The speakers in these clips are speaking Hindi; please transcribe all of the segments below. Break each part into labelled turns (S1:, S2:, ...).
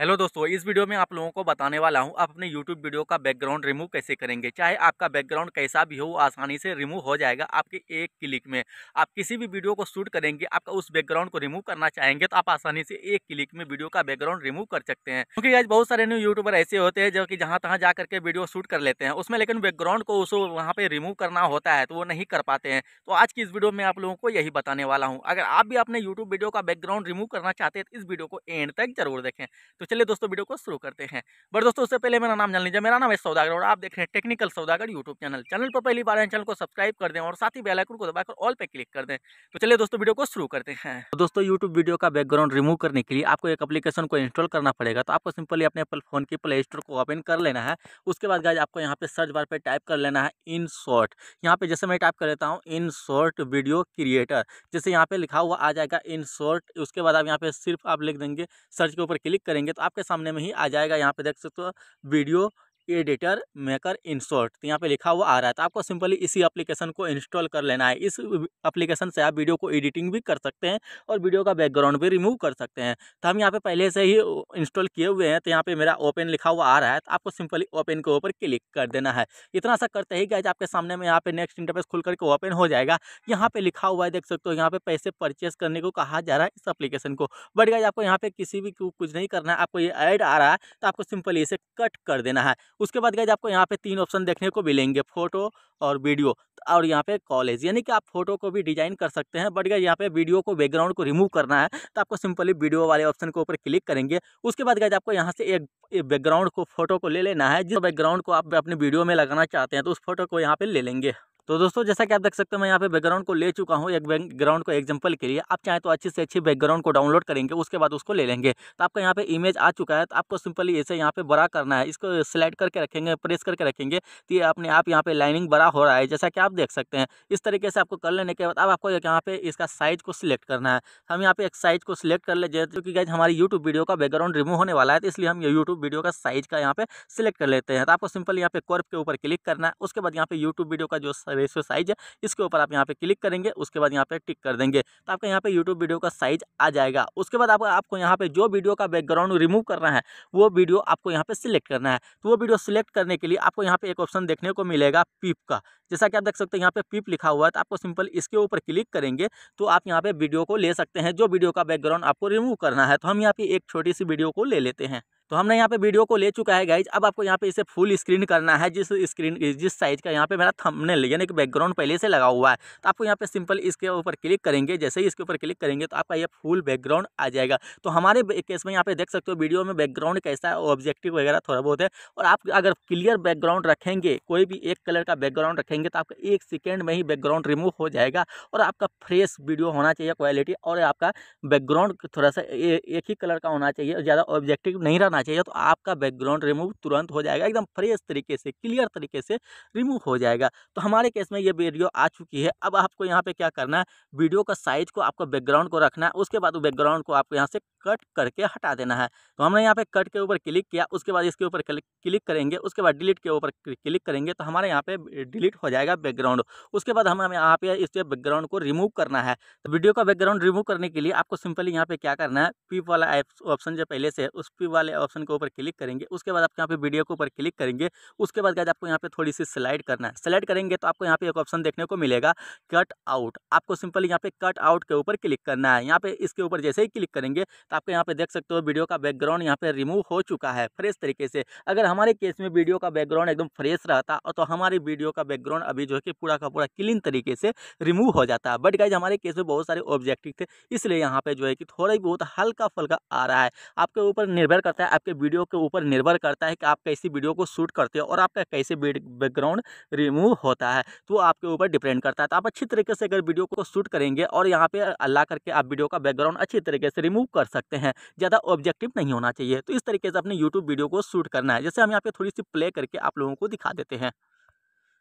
S1: हेलो दोस्तों इस वीडियो में आप लोगों को बताने वाला हूं आप अपने यूट्यूब वीडियो का बैकग्राउंड रिमूव कैसे करेंगे चाहे आपका बैकग्राउंड कैसा भी हो आसानी से रिमूव हो जाएगा आपके एक क्लिक में आप किसी भी वीडियो को शूट करेंगे आपका उस बैकग्राउंड को रिमूव करना चाहेंगे तो आप आसानी से एक क्लिक में वीडियो का बैकग्राउंड रिमूव कर सकते हैं क्योंकि आज बहुत सारे न्यू यूट्यूबर ऐसे होते हैं जो कि जहाँ तहाँ जा करके वीडियो शूट कर लेते हैं उसमें लेकिन बैकग्राउंड को उस वहाँ पर रिमूव करना होता है तो वो नहीं कर पाते हैं तो आज की इस वीडियो में आप लोगों को यही बताने वाला हूँ अगर आप भी अपने यूट्यूब वीडियो का बैकग्राउंड रिमूव करना चाहते हैं तो इस वीडियो को एंड तक जरूर देखें तो तो चलिए दोस्तों वीडियो को शुरू करते हैं बट दोस्तों उससे पहले मेरा नाम जान लीजिए मेरा नाम है सौदागर और आप देख रहे हैं टेक्निकल सौदागर यूट्यूब चैनल चैनल पर पहली बार चैनल को सब्सक्राइब कर दें और साथ ही बेलाइकन को दबाकर ऑल पर क्लिक कर दें तो चलिए दोस्तों वीडियो को शुरू करते हैं तो दोस्तों यूट्यूब वीडियो का बैकग्राउंड रिमूव करने के लिए आपको एक अपलीकेशन को इंस्टॉल करना पड़ेगा तो आपको सिंपली अपने फोन के प्ले स्टोर को ओपन कर लेना है उसके बाद गाइज आपको यहाँ पे सर्च बार पर टाइप कर लेना है इन शॉर्ट यहाँ पे जैसे मैं टाइप कर लेता हूँ इन शॉर्ट वीडियो क्रिएटर जैसे यहाँ पे लिखा हुआ आ जाएगा इन शॉर्ट उसके बाद आप यहाँ पे सिर्फ आप लिख देंगे सर्च के ऊपर क्लिक करेंगे तो आपके सामने में ही आ जाएगा यहाँ पे देख सकते हो वीडियो एडिटर मेकर शॉर्ट तो यहाँ पे लिखा हुआ आ रहा है तो आपको सिंपली इसी एप्लीकेशन को इंस्टॉल कर लेना है इस एप्लीकेशन से आप वीडियो को एडिटिंग भी कर सकते हैं और वीडियो का बैकग्राउंड भी रिमूव कर सकते हैं तो हम यहाँ पे पहले से ही इंस्टॉल किए हुए हैं तो यहाँ पे मेरा ओपन लिखा हुआ आ रहा है तो आपको सिंपली ओपन के ऊपर क्लिक कर देना है इतना सा करते ही गैज आपके सामने में यहाँ पे नेक्स्ट इंटरफेस खुल करके ओपन हो जाएगा यहाँ पर लिखा हुआ है देख सकते हो यहाँ पे पैसे परचेस करने को कहा जा रहा है इस एप्लीकेशन को बट गैज आपको यहाँ पे किसी भी कुछ नहीं करना है आपको ये ऐड आ रहा है तो आपको सिंपली इसे कट कर देना है उसके बाद गए आपको यहाँ पे तीन ऑप्शन देखने को मिलेंगे फोटो और वीडियो और यहाँ पे कॉलेज यानी कि आप फोटो को भी डिजाइन कर सकते हैं बट गए यहाँ पे वीडियो को बैकग्राउंड को रिमूव करना है तो आपको सिंपली वीडियो वाले ऑप्शन के ऊपर क्लिक करेंगे उसके बाद गए आपको यहाँ से एक बैकग्राउंड को फोटो को ले लेना है जिस बैकग्राउंड को आप अपने वीडियो में लगाना चाहते हैं तो उस फोटो को यहाँ पर ले लेंगे तो दोस्तों जैसा कि आप देख सकते हैं मैं यहाँ पे बैकग्राउंड को ले चुका हूँ एक बैकग्राउंड को एग्जांपल के लिए आप चाहें तो अच्छी से अच्छी बैकग्राउंड को डाउनलोड करेंगे उसके बाद उसको ले लेंगे तो आपका यहाँ पे इमेज आ चुका है तो आपको सिंपली इसे यहाँ पे बड़ा करना है इसको सिलेक्ट करके रखेंगे प्रेस करके रखेंगे तो ये अपने आप यहाँ पे लाइनिंग बड़ा हो रहा है जैसा कि आप देख सकते हैं इस तरीके से आपको कर लेने के बाद अब आपको यहाँ पे इसका साइज को सिलेक्ट करना है हम यहाँ पे एक साइज को सिलेक्ट कर ले क्योंकि गाइज हमारी यूट्यूब वीडियो का बैकग्राउंड रिमूव होने वाला है तो इसलिए हम यूट्यूब वीडियो का साइज का यहाँ पे सिलेक्ट कर लेते हैं तो आपको सिंपल यहाँ पे कर्व के ऊपर क्लिक करना है उसके बाद यहाँ पे यूट्यूब वीडियो का जो रेशियो साइज है इसके ऊपर आप यहाँ पे क्लिक करेंगे उसके बाद यहाँ पे टिक कर देंगे तो आपका यहाँ पे यूट्यूब वीडियो का साइज आ जाएगा उसके बाद आपको आपको यहाँ पे जो वीडियो का बैकग्राउंड रिमूव करना है वो वीडियो आपको यहाँ पे सिलेक्ट करना है तो वो वीडियो सिलेक्ट करने के लिए आपको यहाँ पे एक ऑप्शन देखने को मिलेगा पीप का जैसा कि आप देख सकते हैं यहाँ पे पीप लिखा हुआ है तो आपको सिंपल इसके ऊपर क्लिक करेंगे तो आप यहाँ पे वीडियो को ले सकते हैं जो वीडियो का बैकग्राउंड आपको रिमूव करना है तो हम यहाँ पे एक छोटी सी वीडियो को ले लेते हैं तो हमने यहाँ पे वीडियो को ले चुका है गाइज अब आपको यहाँ पे इसे फुल स्क्रीन करना है जिस स्क्रीन जिस साइज़ का यहाँ पे मेरा थंबनेल यानी कि बैकग्राउंड पहले से लगा हुआ है तो आपको यहाँ पे सिंपल इसके ऊपर क्लिक करेंगे जैसे ही इसके ऊपर क्लिक करेंगे तो आपका ये फुल बैकग्राउंड आ जाएगा तो हमारे केस में यहाँ पे देख सकते हो वीडियो में बैकग्राउंड कैसा है ऑब्जेक्टिव वगैरह थोड़ा बहुत है और आप अगर क्लियर बैकग्राउंड रखेंगे कोई भी एक कलर का बैकग्राउंड रखेंगे तो आपका एक सेकेंड में ही बैकग्राउंड रिमूव हो जाएगा और आपका फ्रेश वीडियो होना चाहिए क्वालिटी और आपका बैकग्राउंड थोड़ा सा एक ही कलर का होना चाहिए ज़्यादा ऑब्जेक्टिव नहीं रहना होना चाहिए तो आपका बैकग्राउंड रिमूव तुरंत हो जाएगा एकदम फ्रेश तरीके से क्लियर तरीके से रिमूव हो जाएगा तो हमारे केस में ये वीडियो आ चुकी है अब आपको यहाँ पे क्या करना है वीडियो का साइज को आपको बैकग्राउंड को रखना है उसके बाद बैकग्राउंड को आपको यहाँ से कट करके हटा देना है तो हमने यहाँ पे कट के ऊपर क्लिक किया उसके बाद इसके ऊपर क्लिक करेंगे उसके बाद डिलीट के ऊपर क्लिक करेंगे तो हमारे यहाँ पे डिलीट हो जाएगा बैकग्राउंड उसके बाद हम हमें यहाँ पे इसके बैकग्राउंड को रिमूव करना है तो वीडियो का बैकग्राउंड रिमूव करने के लिए आपको सिंपली यहाँ पे क्या करना है पी वाला ऑप्शन जो पहले से उस पी वाले ऑप्शन के ऊपर क्लिक करेंगे उसके बाद आप यहाँ पे वीडियो के ऊपर क्लिक करेंगे उसके बाद आपको यहाँ पे थोड़ी सी स्लाइड करना है स्लाइड करेंगे तो आपको यहाँ पे एक ऑप्शन देखने को मिलेगा कट आउट आपको सिंपली यहाँ पे कट आउट के ऊपर क्लिक करना है यहाँ पे इसके ऊपर जैसे ही क्लिक करेंगे तो आपको यहाँ पे देख सकते हो वीडियो का बैकग्राउंड यहाँ पे रिमूव हो चुका है फ्रेश तरीके से अगर हमारे केस में वीडियो का बैकग्राउंड एकदम फ्रेश रहता तो हमारी वीडियो का बैकग्राउंड अभी जो है कि पूरा का पूरा क्लीन तरीके से रिमूव हो जाता है बट गाइज हमारे केस में बहुत सारे ऑब्जेक्टिव थे इसलिए यहाँ पे जो है कि थोड़ा ही बहुत हल्का फुल्का आ रहा है आपके ऊपर निर्भर करता है आपके वीडियो के ऊपर निर्भर करता है कि आप कैसी वीडियो को शूट करते हो और आपका कैसे बैकग्राउंड रिमूव होता है तो आपके ऊपर डिपेंड करता है तो आप अच्छी तरीके से अगर वीडियो को शूट करेंगे और यहाँ पे अल्लाह करके आप वीडियो का बैकग्राउंड अच्छी तरीके से रिमूव कर सकते हैं ज़्यादा ऑब्जेक्टिव नहीं होना चाहिए तो इस तरीके से अपने यूट्यूब वीडियो को शूट करना है जैसे हम यहाँ पे थोड़ी सी प्ले करके आप लोगों को दिखा देते हैं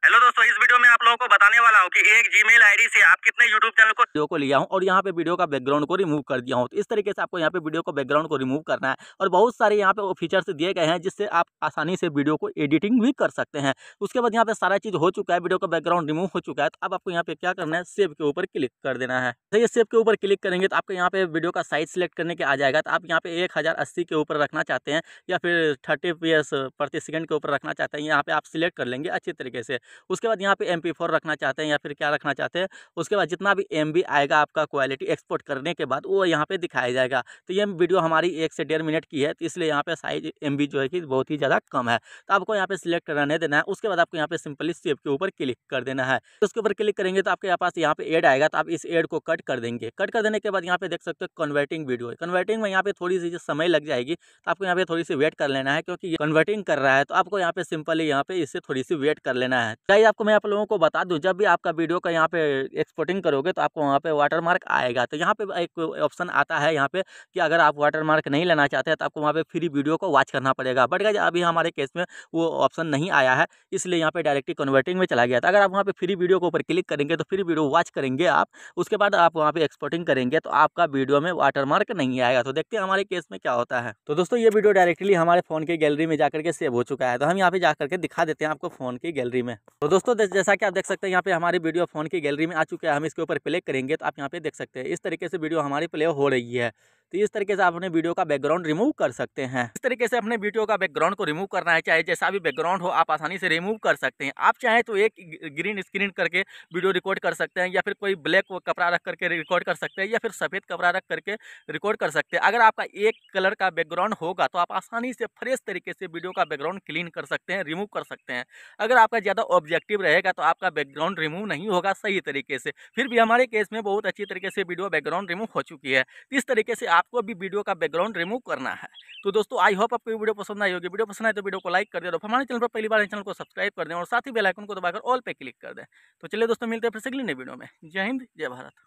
S1: हेलो दोस्तों इस मैं आप लोगों को बताने वाला हूँ कि एक जीमेल आईडी से आप कितने यूट्यूब चैनल को वीडियो को लिया हूँ और यहाँ पे वीडियो का बैकग्राउंड को रिमूव कर दिया हूँ तो इस तरीके से आपको यहाँ पे वीडियो को बैकग्राउंड को रिमूव करना है और बहुत सारे यहाँ पे फीचर्स दिए गए हैं जिससे आप आसानी से वीडियो को एडिटिंग भी कर सकते हैं उसके बाद यहाँ पे सारा चीज़ हो चुका है वीडियो का बैकग्राउंड रिमूव हो चुका है तो अब आपको यहाँ पे क्या करना है सेव के ऊपर क्लिक कर देना है तो ये सेव के ऊपर क्लिक करेंगे तो आपको यहाँ पे वीडियो का साइज सिलेक्ट करने के आ जाएगा तो आप यहाँ पे एक के ऊपर रखना चाहते हैं या फिर थर्टी पी प्रति सेकेंड के ऊपर रखना चाहते हैं यहाँ पे आप सिलेक्ट कर लेंगे अच्छे तरीके से उसके बाद यहाँ पे एम पी फोर रखना चाहते हैं या फिर क्या रखना चाहते हैं उसके बाद जितना भी एम बी आएगा आपका क्वालिटी एक्सपोर्ट करने के बाद वो यहाँ पर दिखाया जाएगा तो ये वीडियो हमारी एक से डेढ़ मिनट की है तो इसलिए यहाँ पर साइज एम बी जो है कि बहुत ही ज़्यादा कम है तो आपको यहाँ पर सिलेक्ट रहने देना है उसके बाद आपको यहाँ पर सिंपली सेव के ऊपर क्लिक कर देना है उसके ऊपर क्लिक करेंगे तो आपके पास यहाँ पे एड आएगा तो आप इस एड को कट कर देंगे कट कर देने के बाद यहाँ पे देख सकते हो कन्वर्टिंग वीडियो है कन्वर्टिंग में यहाँ पे थोड़ी सी समय लग जाएगी तो आपको यहाँ पे थोड़ी सी वेट कर लेना है क्योंकि कन्वर्टिंग कर रहा है तो आपको यहाँ पे सिंपली यहाँ पे इससे थोड़ी सी वेट कर लेना है चाहिए आपको मैं आप लोगों लोगों को बता दूं जब भी आपका वीडियो का यहाँ पे एक्सपोर्टिंग करोगे तो आपको वहाँ पे वाटरमार्क आएगा तो यहाँ पे एक ऑप्शन आता है यहाँ पे कि अगर आप वाटरमार्क नहीं लेना चाहते हैं तो आपको वहाँ पे फ्री वीडियो को वॉच करना पड़ेगा बट गया अभी हमारे केस में वो ऑप्शन नहीं आया है इसलिए यहाँ पर डायरेक्टली कन्वर्टिंग में चला गया था तो अगर आप वहाँ पर फ्री वीडियो के ऊपर क्लिक करेंगे तो फ्री वीडियो वॉच करेंगे आप उसके बाद आप वहाँ पर एक्सपोर्टिंग करेंगे तो आपका वीडियो में वाटरमार्क नहीं आएगा तो देखते हैं हमारे केस में क्या होता है तो दोस्तों ये वीडियो डायरेक्टली हमारे फ़ोन की गैलरी में जाकर के सेव हो चुका है तो हम यहाँ पे जा करके दिखा देते हैं आपको फ़ोन की गैलरी में तो दोस्तों जैसा जैसा कि आप देख सकते हैं यहाँ पे हमारी वीडियो फ़ोन की गैलरी में आ चुका है हम इसके ऊपर प्ले करेंगे तो आप यहाँ पे देख सकते हैं इस तरीके से वीडियो हमारी प्ले हो रही है तो इस तरीके से आप अपने वीडियो का बैकग्राउंड रिमूव कर सकते हैं इस तरीके से अपने वीडियो का बैकग्राउंड को रिमूव करना है चाहे जैसा भी बैकग्राउंड हो आप आसानी से रिमूव कर सकते हैं आप चाहें तो एक ग्रीन स्क्रीन करके वीडियो रिकॉर्ड कर सकते हैं या फिर कोई ब्लैक कपड़ा रख करके रिकॉर्ड कर सकते हैं या फिर सफ़ेद कपड़ा रख करके रिकॉर्ड कर सकते हैं अगर आपका एक कलर का बैकग्राउंड होगा तो आप आसानी से फ्रेश तरीके से वीडियो का बैकग्राउंड क्लीन कर सकते हैं रिमूव कर सकते हैं अगर आपका ज़्यादा ऑब्जेक्टिव रहेगा तो आपका बैकग्राउंड रिमूव नहीं होगा सही तरीके से फिर भी हमारे केस में बहुत अच्छी तरीके से वीडियो बैकग्राउंड रिमूव हो चुकी है इस तरीके से आप आपको अभी वीडियो का बैकग्राउंड रिमूव करना है तो दोस्तों आई होप आपको वीडियो पसंद आई होगी वीडियो पसंद आए तो वीडियो को लाइक कर दे और तो हमारे चैनल पर पहली बार चैनल को सब्सक्राइब कर दें और साथ ही बेलाइकन को दबाकर ऑल पर क्लिक कर दें तो चलिए दोस्तों मिलते हैं फिर अगली नई वीडियो में जय हिंद जय भारत